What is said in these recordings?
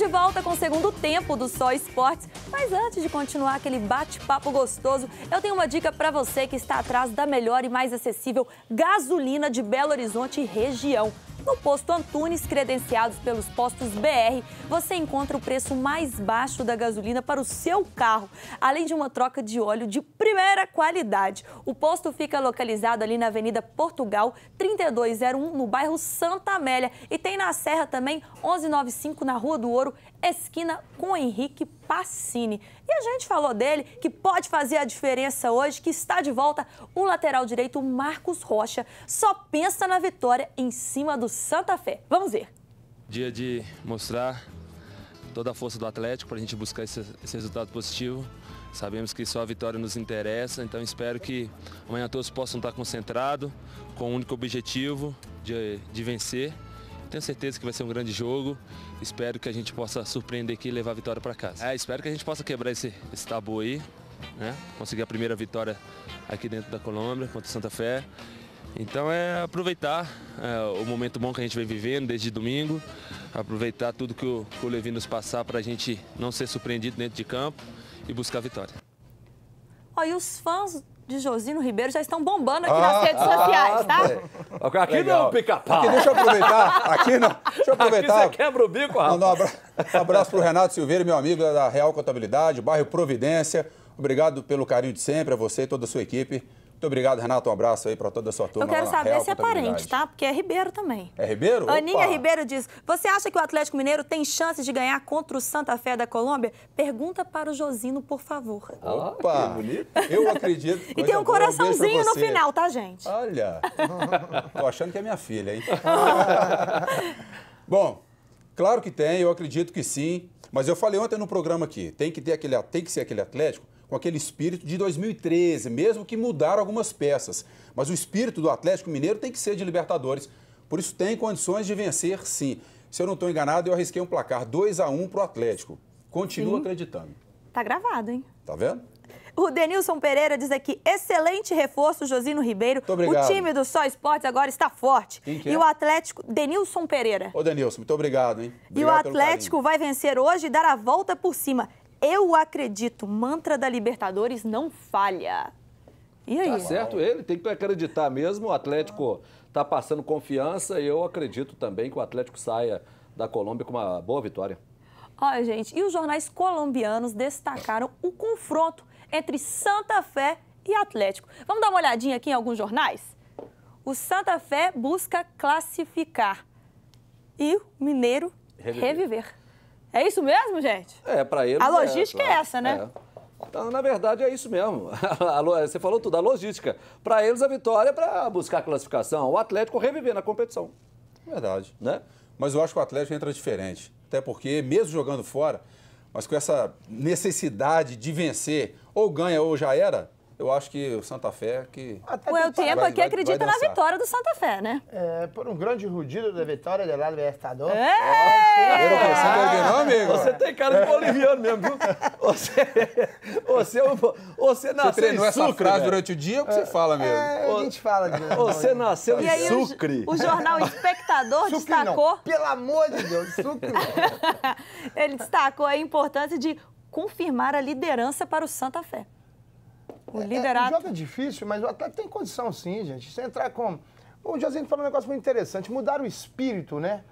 de volta com o segundo tempo do Só Esportes, mas antes de continuar aquele bate-papo gostoso, eu tenho uma dica para você que está atrás da melhor e mais acessível gasolina de Belo Horizonte e região no posto Antunes, credenciados pelos postos BR, você encontra o preço mais baixo da gasolina para o seu carro, além de uma troca de óleo de primeira qualidade. O posto fica localizado ali na Avenida Portugal, 3201, no bairro Santa Amélia, e tem na Serra também 1195 na Rua do Ouro, esquina com Henrique Passini. E a gente falou dele que pode fazer a diferença hoje, que está de volta o lateral direito Marcos Rocha. Só pensa na vitória em cima do Santa Fé. Vamos ver. Dia de mostrar toda a força do Atlético para a gente buscar esse, esse, resultado positivo. Sabemos que só a vitória nos interessa, então espero que amanhã todos possam estar concentrados com o um único objetivo de, de vencer tenho certeza que vai ser um grande jogo. Espero que a gente possa surpreender aqui e levar a vitória para casa. É, espero que a gente possa quebrar esse, esse tabu aí, né? Conseguir a primeira vitória aqui dentro da Colômbia contra Santa Fé. Então é aproveitar é, o momento bom que a gente vem vivendo desde domingo, aproveitar tudo que o, que o Levi nos passar para a gente não ser surpreendido dentro de campo e buscar a vitória. Olha e os fãs de Josino Ribeiro já estão bombando aqui ah, nas redes ah, sociais, tá? É. Aqui Legal. não, pica-pau. Aqui, deixa eu aproveitar. Aqui não. Deixa eu aproveitar. Aqui você quebra o bico, rapaz. abraço, um abraço pro Renato Silveira, meu amigo da Real Contabilidade, bairro Providência. Obrigado pelo carinho de sempre, a você e toda a sua equipe. Muito obrigado, Renato. Um abraço aí para toda a sua turma. Eu quero saber se é parente, tá? Porque é Ribeiro também. É Ribeiro? Opa. Aninha Ribeiro diz: Você acha que o Atlético Mineiro tem chances de ganhar contra o Santa Fé da Colômbia? Pergunta para o Josino, por favor. Opa! Que bonito. Eu acredito. e tem um coraçãozinho no final, tá, gente? Olha. Tô achando que é minha filha, hein? Bom, claro que tem, eu acredito que sim. Mas eu falei ontem no programa aqui, tem que ter aquele, tem que ser aquele Atlético com aquele espírito de 2013, mesmo que mudaram algumas peças. Mas o espírito do Atlético Mineiro tem que ser de Libertadores. Por isso tem condições de vencer, sim. Se eu não estou enganado, eu arrisquei um placar 2 a 1 para o Atlético. Continuo acreditando. Tá gravado, hein? Tá vendo? O Denilson Pereira diz aqui, excelente reforço, Josino Ribeiro. Muito obrigado. O time do Só Esportes agora está forte. Quem que é? E o Atlético, Denilson Pereira. Ô, Denilson, muito obrigado, hein? Obrigado e o Atlético vai vencer hoje e dar a volta por cima. Eu acredito, mantra da Libertadores não falha. E aí? Tá certo ele, tem que acreditar mesmo. O Atlético está passando confiança e eu acredito também que o Atlético saia da Colômbia com uma boa vitória. Olha, gente, e os jornais colombianos destacaram o confronto entre Santa Fé e Atlético. Vamos dar uma olhadinha aqui em alguns jornais? O Santa Fé busca classificar e o Mineiro reviver. reviver. É isso mesmo, gente? É, para eles. A é, logística é, é essa, né? É. Então, na verdade, é isso mesmo. Você falou tudo, a logística. Para eles, a vitória é para buscar a classificação. O Atlético reviver na competição. Verdade. Né? Mas eu acho que o Atlético entra diferente. Até porque, mesmo jogando fora, mas com essa necessidade de vencer, ou ganha ou já era, eu acho que o Santa Fé é que. Até o El Tempo aqui acredita na vitória do Santa Fé, né? É, por um grande rugido da vitória do lado do Estador. é. Você tem cara de boliviano mesmo, viu? Você, você, é você nasceu. Você treinou em Sucre, frase né? durante o dia, é o que você fala mesmo? É, a gente fala de Você nasceu em Sucre. O, o jornal Espectador sucre destacou. Não. Pelo amor de Deus, Sucre. Ele destacou a importância de confirmar a liderança para o Santa Fé. O liderato. É, o jogo é difícil, mas o Atlético tem condição sim, gente. Se entrar com. O Josinho falou um negócio muito interessante, mudar o espírito, né?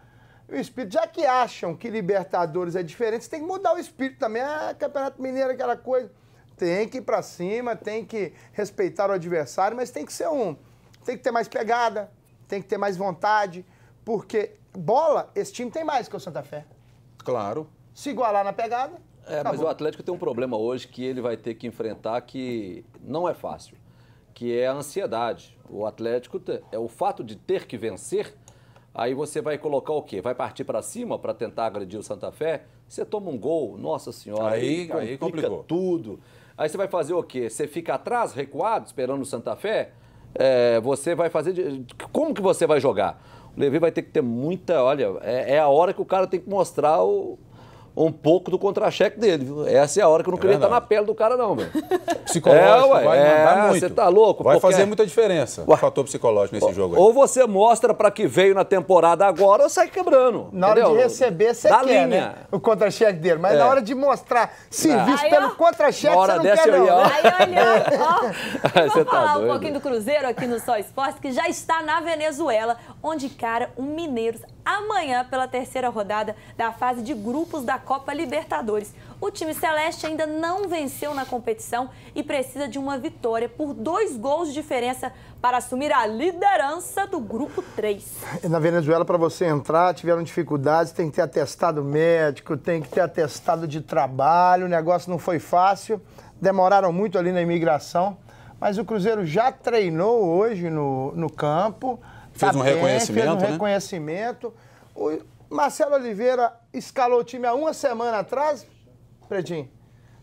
O espírito, já que acham que Libertadores é diferente, você tem que mudar o espírito também. Ah, Campeonato Mineiro, aquela coisa. Tem que ir pra cima, tem que respeitar o adversário, mas tem que ser um. Tem que ter mais pegada, tem que ter mais vontade, porque bola, esse time tem mais que o Santa Fé. Claro. Se igualar na pegada, é, Acabou. Tá mas o Atlético tem um problema hoje que ele vai ter que enfrentar que não é fácil, que é a ansiedade. O Atlético é o fato de ter que vencer. Aí você vai colocar o quê? Vai partir para cima para tentar agredir o Santa Fé? Você toma um gol, nossa senhora, aí, aí, complicou tudo. Aí você vai fazer o quê? Você fica atrás, recuado, esperando o Santa Fé? É, você vai fazer. De... Como que você vai jogar? O Levi vai ter que ter muita. Olha, é, é a hora que o cara tem que mostrar o, um pouco do contra-cheque dele, viu? Essa é a hora que eu não é queria verdade. estar na pele do cara, não, velho. Psicológico, é, vai é, mandar muito. Você tá louco. Vai porque... fazer muita diferença Ué. o fator psicológico nesse ou, jogo aí. Ou você mostra para que veio na temporada agora ou sai quebrando. Na entendeu? hora de receber, você da quer, né, linha. Né? O contra-cheque dele. Mas é. na hora de mostrar serviço aí, pelo contra-cheque, você não quer, não. Né? Aí, olha, ó, vamos tá falar doido. um pouquinho do Cruzeiro aqui no Só Esporte, que já está na Venezuela, onde, cara, um mineiro amanhã pela terceira rodada da fase de grupos da Copa Libertadores. O time celeste ainda não venceu na competição e precisa de uma vitória por dois gols de diferença para assumir a liderança do grupo 3. Na Venezuela, para você entrar, tiveram dificuldades, tem que ter atestado médico, tem que ter atestado de trabalho, o negócio não foi fácil, demoraram muito ali na imigração, mas o Cruzeiro já treinou hoje no, no campo. Fez um é, reconhecimento. Fez um né? reconhecimento. O Marcelo Oliveira escalou o time há uma semana atrás, Predinho.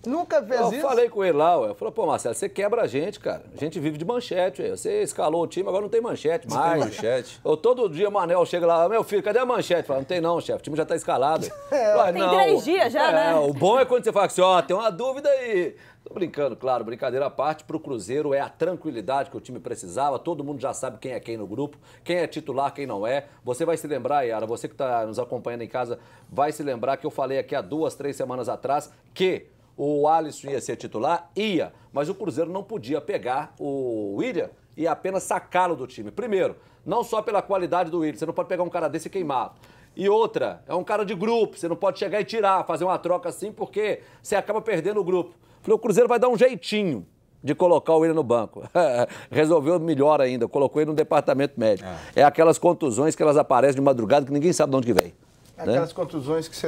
Nunca fez eu isso? Eu falei com ele lá, ué. Eu falei, pô, Marcelo, você quebra a gente, cara. A gente vive de manchete, ué. Você escalou o time, agora não tem manchete mais. Não tem manchete. Eu, todo dia o Manel chega lá, meu filho, cadê a manchete? Fala, não tem não, chefe. O time já tá escalado. É, Ué, tem não, três dias já, é, né? O bom é quando você fala assim, ó, oh, tem uma dúvida aí. Tô brincando, claro, brincadeira à parte. Pro Cruzeiro é a tranquilidade que o time precisava. Todo mundo já sabe quem é quem no grupo, quem é titular, quem não é. Você vai se lembrar, Yara, você que tá nos acompanhando em casa, vai se lembrar que eu falei aqui há duas, três semanas atrás que o Alisson ia ser titular? Ia, mas o Cruzeiro não podia pegar o William e apenas sacá-lo do time. Primeiro, não só pela qualidade do William, você não pode pegar um cara desse e queimá-lo. E outra, é um cara de grupo, você não pode chegar e tirar, fazer uma troca assim, porque você acaba perdendo o grupo. Falei, o Cruzeiro vai dar um jeitinho de colocar o William no banco. Resolveu melhor ainda, colocou ele no departamento médico. É. é aquelas contusões que elas aparecem de madrugada que ninguém sabe de onde que vem. É né? Aquelas né? contusões que você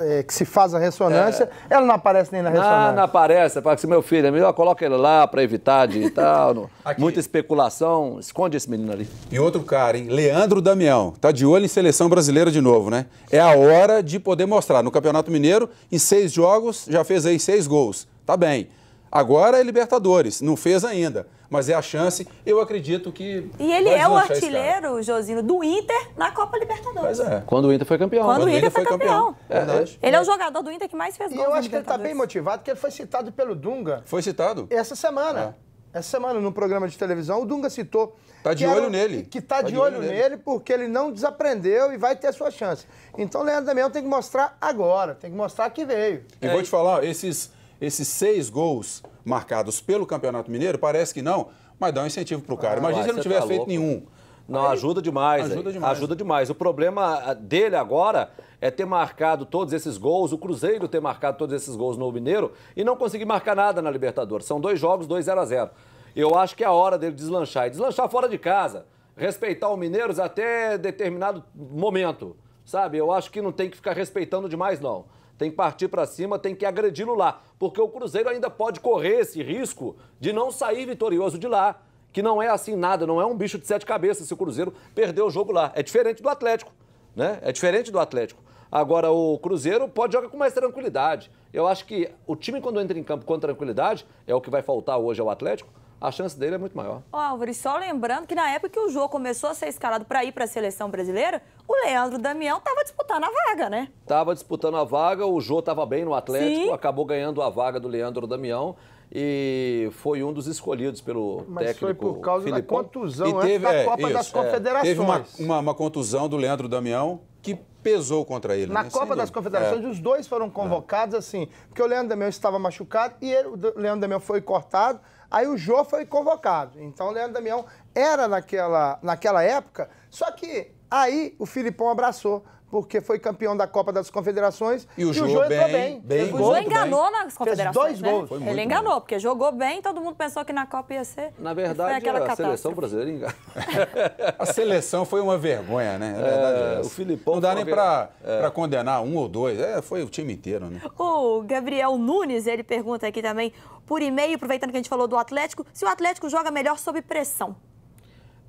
é, que se faz a ressonância, é. ela não aparece nem na ah, ressonância. Ah, não aparece. Fala assim, meu filho, é melhor coloca ele lá para evitar de tal. Muita especulação. Esconde esse menino ali. E outro cara, hein? Leandro Damião. Tá de olho em seleção brasileira de novo, né? É a hora de poder mostrar. No Campeonato Mineiro, em seis jogos, já fez aí seis gols. Tá bem. Agora é Libertadores. Não fez ainda mas é a chance. Eu acredito que. E ele é o artilheiro, Josino, do Inter na Copa Libertadores. Pois é. Quando o Inter foi campeão. Quando, Quando o Inter, foi, campeão. campeão. É, ele é o é. jogador do Inter que mais fez gols. E eu acho que ele está bem motivado, porque ele foi citado pelo Dunga. Foi citado? Essa semana. É. Essa semana, no programa de televisão, o Dunga citou. Tá de olho era, nele. Que tá, tá de, de, olho, olho nele. nele. porque ele não desaprendeu e vai ter a sua chance. Então, Leandro Damião tem que mostrar agora, tem que mostrar que veio. E é. vou te falar, esses esses seis gols marcados pelo Campeonato Mineiro, parece que não, mas dá um incentivo para o cara. Ah, Imagina se ele não tá tivesse tá feito louco. nenhum. Não, aí, ajuda demais. Ajuda aí. demais. Ajuda demais. O problema ah, dele agora é ter marcado todos esses gols, o Cruzeiro ter marcado todos esses gols no Mineiro e não conseguir marcar nada na Libertadores. São dois jogos, 2 0 a 0 Eu acho que é a hora dele deslanchar. E deslanchar fora de casa. Respeitar o Mineiros até determinado momento. Sabe? Eu acho que não tem que ficar respeitando demais, não tem que partir para cima, tem que agredi-lo lá, porque o Cruzeiro ainda pode correr esse risco de não sair vitorioso de lá, que não é assim nada, não é um bicho de sete cabeças se o Cruzeiro perder o jogo lá. É diferente do Atlético, né? É diferente do Atlético. Agora, o Cruzeiro pode jogar com mais tranquilidade. Eu acho que o time, quando entra em campo com tranquilidade, é o que vai faltar hoje ao Atlético, a chance dele é muito maior. Ó, Álvaro, e só lembrando que na época que o Jô começou a ser escalado para ir para a seleção brasileira, o Leandro Damião estava disputando a vaga, né? Estava disputando a vaga, o Jô estava bem no Atlético, Sim. acabou ganhando a vaga do Leandro Damião e foi um dos escolhidos pelo Mas técnico foi por causa Filipão. da contusão e teve, da é, Copa das é. Confederações. Teve uma, uma, uma, contusão do Leandro Damião que pesou contra ele. Na né? Copa Sem das dúvida. Confederações, é. os dois foram convocados é. assim, porque o Leandro Damião estava machucado e ele, o Leandro Damião foi cortado, Aí o Jô foi convocado. Então o Leandro Damião era naquela, naquela época, só que Aí o Filipão abraçou, porque foi campeão da Copa das Confederações. E o, e Jô, bem, entrou bem. bem o Jô enganou bem. nas confederações. Fez dois né? gols. Ele enganou, bem. porque jogou bem, todo mundo pensou que na Copa ia ser. Na verdade, a catástrofe. seleção brasileira enganou. a seleção foi uma vergonha, né? É, verdade, é, o Filipão. Não dá nem para é. condenar um ou dois. É, foi o time inteiro, né? O Gabriel Nunes, ele pergunta aqui também, por e-mail, aproveitando que a gente falou do Atlético, se o Atlético joga melhor sob pressão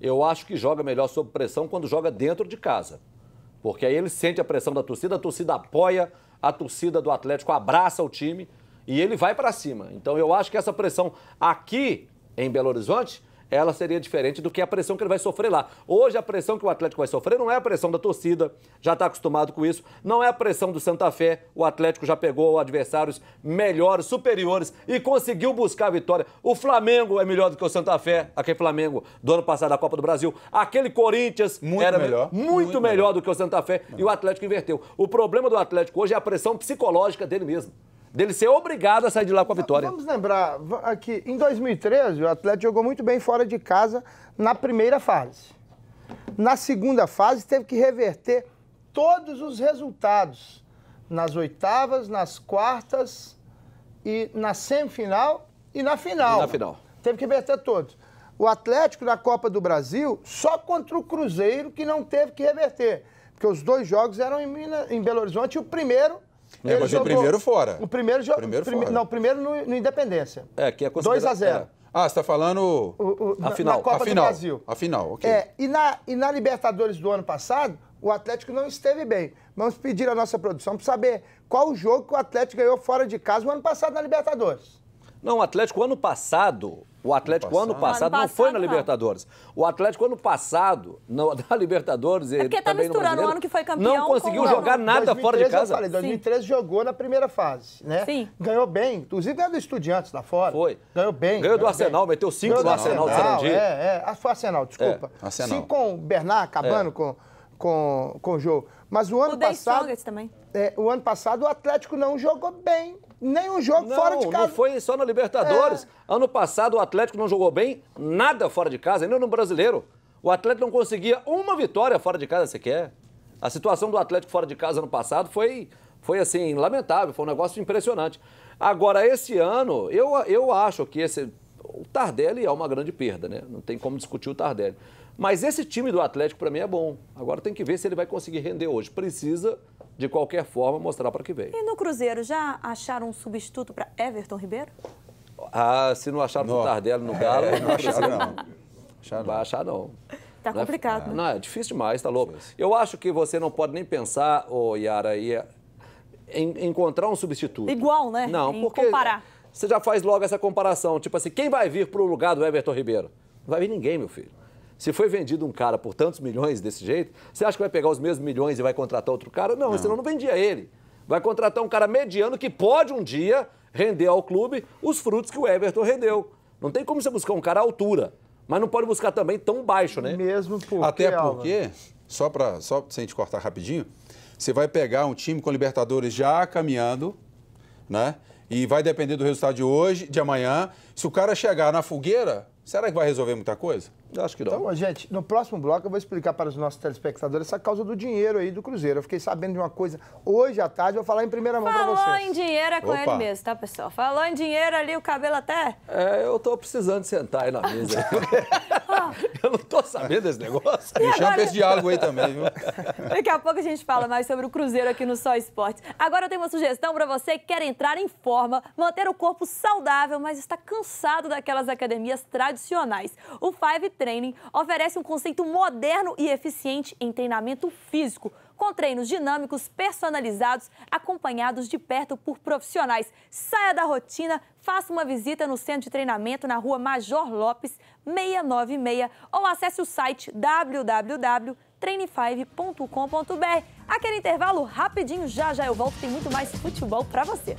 eu acho que joga melhor sob pressão quando joga dentro de casa. Porque aí ele sente a pressão da torcida, a torcida apoia, a torcida do Atlético abraça o time e ele vai para cima. Então eu acho que essa pressão aqui em Belo Horizonte ela seria diferente do que a pressão que ele vai sofrer lá. Hoje, a pressão que o Atlético vai sofrer não é a pressão da torcida, já está acostumado com isso, não é a pressão do Santa Fé. O Atlético já pegou adversários melhores, superiores e conseguiu buscar a vitória. O Flamengo é melhor do que o Santa Fé, aquele Flamengo do ano passado da Copa do Brasil. Aquele Corinthians muito era melhor. muito, muito melhor, do que o Santa Fé não. e o Atlético inverteu. O problema do Atlético hoje é a pressão psicológica dele mesmo dele ser obrigado a sair de lá com a vitória. Vamos lembrar que em 2013 o Atlético jogou muito bem fora de casa na primeira fase. Na segunda fase teve que reverter todos os resultados nas oitavas, nas quartas e na semifinal e na final. E na final. Teve que reverter todos. O Atlético na Copa do Brasil só contra o Cruzeiro que não teve que reverter, porque os dois jogos eram em, Minas, em Belo Horizonte e o primeiro não, mas jogou, o primeiro fora. O primeiro jogo. Primeiro Não, o primeiro no, no, Independência. É, que é considerado. 2x0. É. Ah, você está falando o, o, a final. na Copa a final. do Brasil. A final, ok. É, e, na, e na Libertadores do ano passado, o Atlético não esteve bem. Vamos pedir à nossa produção para saber qual o jogo que o Atlético ganhou fora de casa no ano passado na Libertadores. Não, o Atlético, ano passado, o Atlético ano passado, não foi na Libertadores. O Atlético ano passado, na, Libertadores e é porque tá também misturando o ano que foi campeão. Não conseguiu jogar nada fora de casa. Eu falei, 2013 Sim. jogou na primeira fase, né? Sim. Ganhou bem, inclusive ganhou é do Estudiantes lá fora. Foi. Ganhou bem. Ganhou, ganhou do Arsenal, bem. meteu cinco ganhou no Arsenal, Arsenal de Sarandi. É, é. Ah, foi Arsenal, desculpa. É, Arsenal. Cinco com o Bernard acabando é. com, com, com o jogo. Mas o ano o passado... O também. É, o ano passado o Atlético não jogou bem nenhum jogo não, fora de casa. Não foi só na Libertadores. É. Ano passado o Atlético não jogou bem nada fora de casa, ainda no Brasileiro. O Atlético não conseguia uma vitória fora de casa sequer. A situação do Atlético fora de casa ano passado foi, foi assim, lamentável, foi um negócio impressionante. Agora, esse ano, eu, eu acho que esse. O Tardelli é uma grande perda, né? Não tem como discutir o Tardelli. Mas esse time do Atlético, para mim, é bom. Agora tem que ver se ele vai conseguir render hoje. Precisa de qualquer forma, mostrar para que veio. E no Cruzeiro, já acharam um substituto para Everton Ribeiro? Ah, se não acharam no. o Tardelli tá no Galo... É, não acharam, não. acharam, Vai achar, não. Está não é complicado, é, né? Não, é difícil demais, tá louco. Difícil. Eu acho que você não pode nem pensar, ô oh, Yara, é, em encontrar um substituto. Igual, né? Não, em porque... comparar. Você já faz logo essa comparação, tipo assim, quem vai vir para o lugar do Everton Ribeiro? Não vai vir ninguém, meu filho. Se foi vendido um cara por tantos milhões desse jeito, você acha que vai pegar os mesmos milhões e vai contratar outro cara? Não, não. senão não vendia ele. Vai contratar um cara mediano que pode um dia render ao clube os frutos que o Everton rendeu. Não tem como você buscar um cara à altura, mas não pode buscar também tão baixo, né? Mesmo porque, Até porque, só para só sem te cortar rapidinho, você vai pegar um time com Libertadores já caminhando, né? E vai depender do resultado de hoje, de amanhã. Se o cara chegar na fogueira, Será que vai resolver muita coisa? Eu acho que não. Então, gente, no próximo bloco eu vou explicar para os nossos telespectadores essa causa do dinheiro aí do Cruzeiro. Eu fiquei sabendo de uma coisa hoje à tarde, eu vou falar em primeira mão para vocês. Falou em dinheiro é com Opa. ele mesmo, tá, pessoal? Falou em dinheiro ali, o cabelo até... É, eu tô precisando sentar aí na mesa. Eu não tô sabendo desse negócio. E Deixar agora... diálogo de água aí também, viu? Daqui a pouco a gente fala mais sobre o Cruzeiro aqui no Só Esporte. Agora eu tenho uma sugestão para você que quer entrar em forma, manter o corpo saudável, mas está cansado daquelas academias tradicionais. O Five Training oferece um conceito moderno e eficiente em treinamento físico com treinos dinâmicos, personalizados, acompanhados de perto por profissionais. Saia da rotina, faça uma visita no centro de treinamento na rua Major Lopes, 696, ou acesse o site www.train5.com.br. Aquele intervalo rapidinho, já já eu volto, tem muito mais futebol para você.